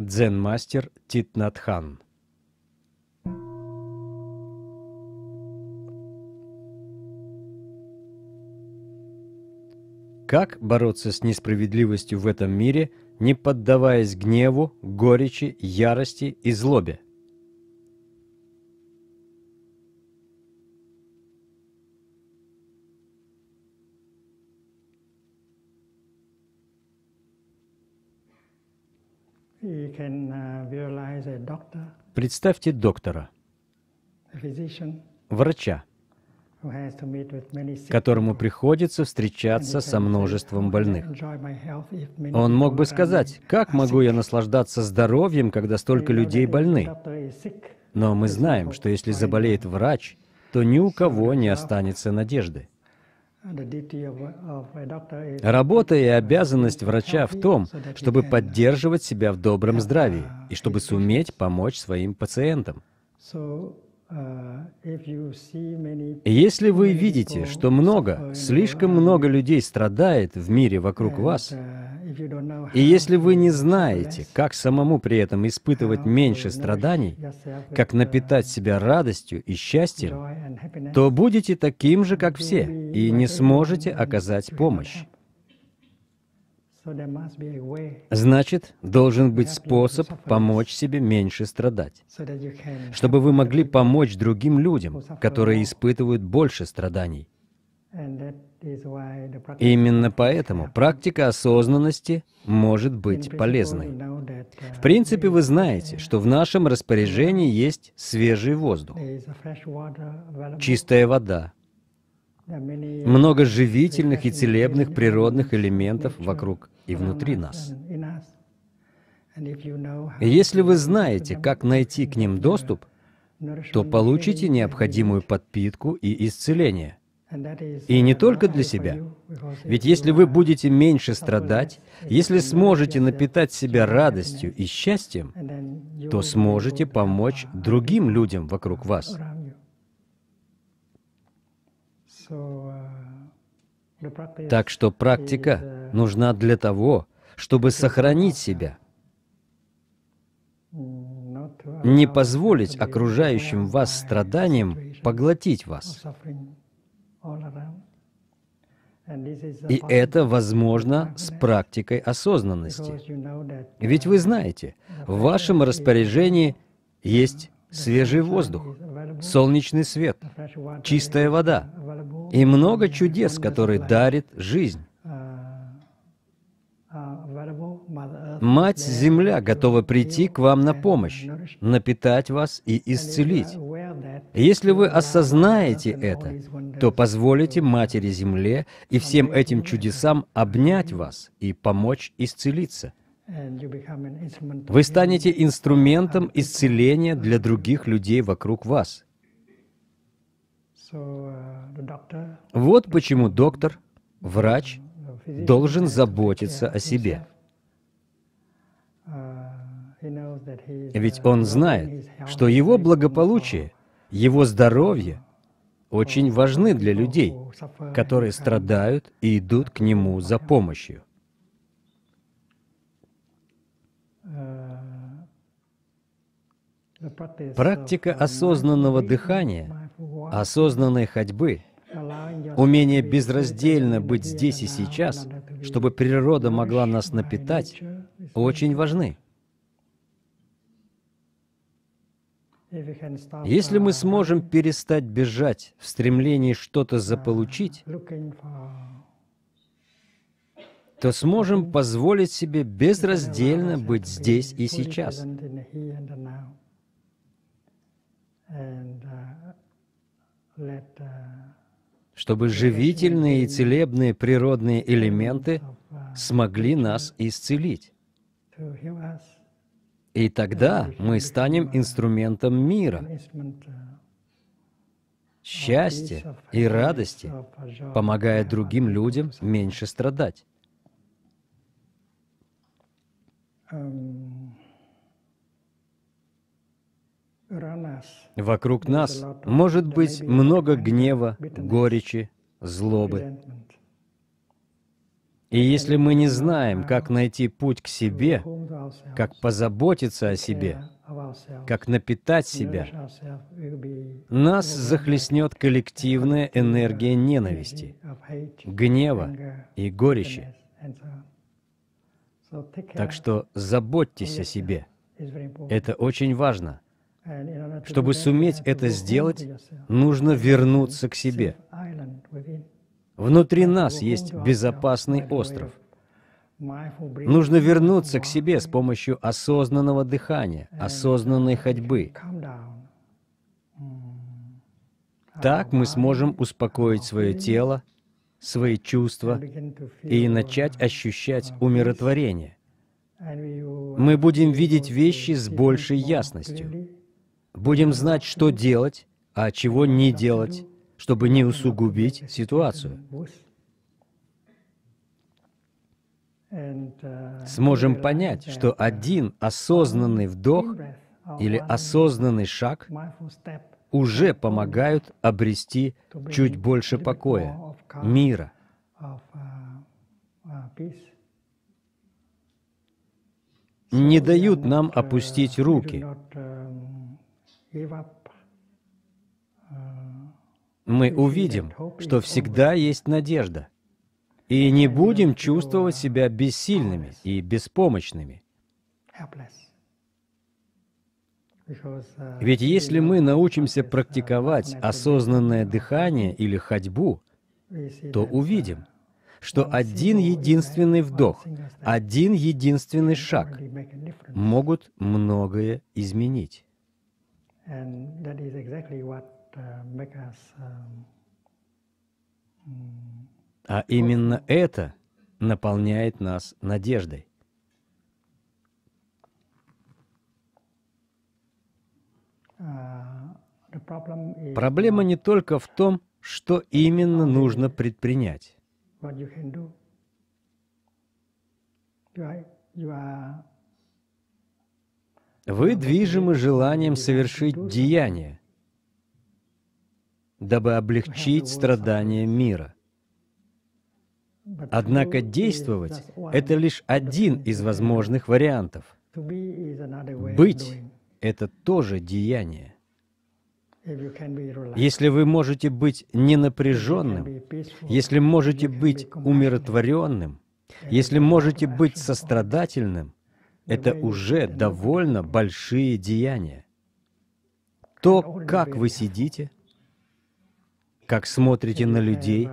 Дзен-мастер Титнатхан. Как бороться с несправедливостью в этом мире, не поддаваясь гневу, горечи, ярости и злобе? Uh, Представьте доктора, врача, которому приходится встречаться со множеством oh, больных. Он мог бы сказать, как могу я наслаждаться здоровьем, когда столько людей больны? Но мы знаем, что если заболеет врач, то ни у кого не останется надежды. Работа и обязанность врача в том, чтобы поддерживать себя в добром здравии uh, и чтобы суметь помочь своим пациентам. Uh, если вы видите, что много, слишком много людей страдает в мире вокруг вас, uh, и если вы не знаете, как самому при этом испытывать меньше страданий, как напитать себя радостью и счастьем, то будете таким же, как все — и не сможете оказать помощь. Значит, должен быть способ помочь себе меньше страдать, чтобы вы могли помочь другим людям, которые испытывают больше страданий. Именно поэтому практика осознанности может быть полезной. В принципе, вы знаете, что в нашем распоряжении есть свежий воздух, чистая вода, много живительных и целебных природных элементов вокруг и внутри нас. И Если вы знаете, как найти к ним доступ, то получите необходимую подпитку и исцеление. И не только для себя. Ведь если вы будете меньше страдать, если сможете напитать себя радостью и счастьем, то сможете помочь другим людям вокруг вас. Э, так что практика нужна для того, чтобы сохранить себя, ну, а, не позволить окружающим вас страданиям поглотить вас. И это возможно с практикой осознанности. Ведь вы uh, знаете, в вашем распоряжении есть свежий воздух, солнечный свет, чистая вода, и много чудес, которые дарит жизнь. Мать-Земля готова прийти к вам на помощь, напитать вас и исцелить. Если вы осознаете это, то позволите Матери-Земле и всем этим чудесам обнять вас и помочь исцелиться. Вы станете инструментом исцеления для других людей вокруг вас. Вот почему доктор, врач должен заботиться о себе. Ведь он знает, что его благополучие, его здоровье очень важны для людей, которые страдают и идут к нему за помощью. Практика осознанного дыхания осознанной ходьбы, умение безраздельно быть здесь и сейчас, чтобы природа могла нас напитать, очень важны. Если мы сможем перестать бежать в стремлении что-то заполучить, то сможем позволить себе безраздельно быть здесь и сейчас. Uh, чтобы живительные и целебные природные элементы смогли нас исцелить. И тогда мы станем инструментом мира, uh, счастья и радости, помогая другим людям меньше страдать. Um, Вокруг нас может быть много гнева, горечи, злобы. И если мы не знаем, как найти путь к себе, как позаботиться о себе, как напитать себя, нас захлестнет коллективная энергия ненависти, гнева и горечи. Так что заботьтесь о себе. Это очень важно. Чтобы суметь это сделать, нужно вернуться к себе. Внутри нас есть безопасный остров. Нужно вернуться к себе с помощью осознанного дыхания, осознанной ходьбы. Так мы сможем успокоить свое тело, свои чувства и начать ощущать умиротворение. Мы будем видеть вещи с большей ясностью будем знать, что делать, а чего не делать, чтобы не усугубить ситуацию. Сможем понять, что один осознанный вдох или осознанный шаг уже помогают обрести чуть больше покоя, мира. Не дают нам опустить руки, а, мы увидим, что всегда есть надежда, и не будем чувствовать себя бессильными и беспомощными. Uh, Ведь если мы научимся практиковать осознанное дыхание или ходьбу, то uh, увидим, что один единственный вдох, один единственный шаг могут многое изменить. And that is exactly what uh, make us, um, mm, а именно это наполняет нас надеждой. Uh, Проблема не только в том, что именно нужно предпринять. Вы движимы желанием совершить деяние, дабы облегчить страдания мира. Однако действовать — это лишь один из возможных вариантов. Быть — это тоже деяние. Если вы можете быть ненапряженным, если можете быть умиротворенным, если можете быть сострадательным, это уже довольно большие деяния. То, как вы сидите, как смотрите на людей,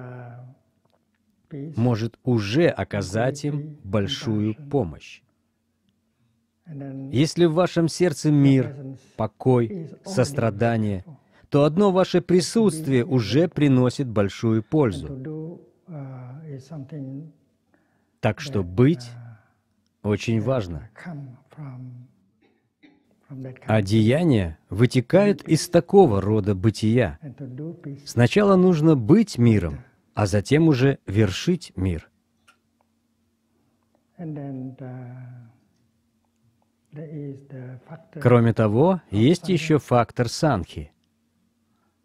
может уже оказать им большую помощь. Если в вашем сердце мир, покой, сострадание, то одно ваше присутствие уже приносит большую пользу. Uh, так что быть uh, очень важно. А деяние вытекает из такого рода бытия. Сначала нужно быть миром, а затем уже вершить мир. Uh, Кроме того, есть еще фактор санхи.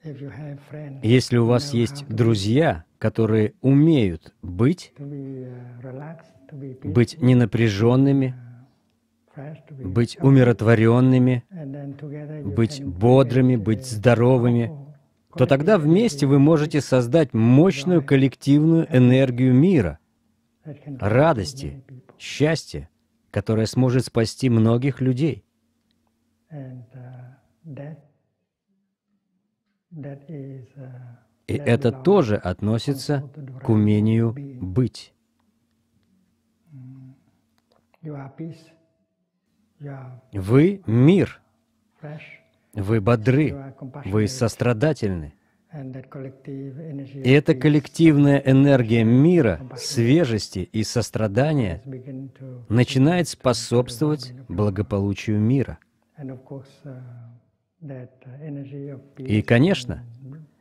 Если у вас есть друзья, которые умеют быть, быть ненапряженными, быть умиротворенными, быть бодрыми, быть здоровыми, то тогда вместе вы можете создать мощную коллективную энергию мира, радости, счастья, которое сможет спасти многих людей. И это тоже относится к умению быть. Вы – мир. Вы бодры. Вы сострадательны. И эта коллективная энергия мира, свежести и сострадания начинает способствовать благополучию мира. Uh, uh, и, конечно,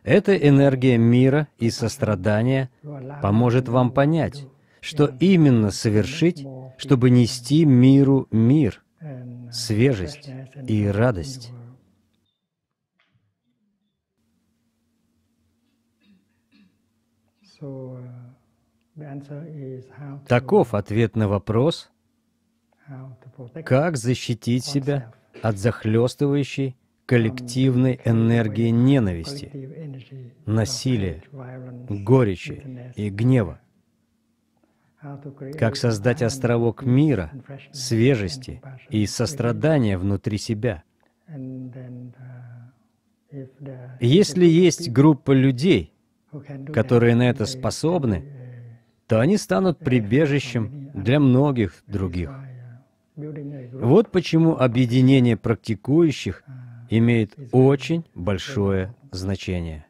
эта энергия мира и сострадания поможет вам понять, что именно совершить чтобы нести миру мир, свежесть и радость. Таков ответ на вопрос, как защитить себя от захлестывающей коллективной энергии ненависти, насилия, горечи и гнева как создать островок мира, свежести и сострадания внутри себя. Если есть группа людей, которые на это способны, то они станут прибежищем для многих других. Вот почему объединение практикующих имеет очень большое значение.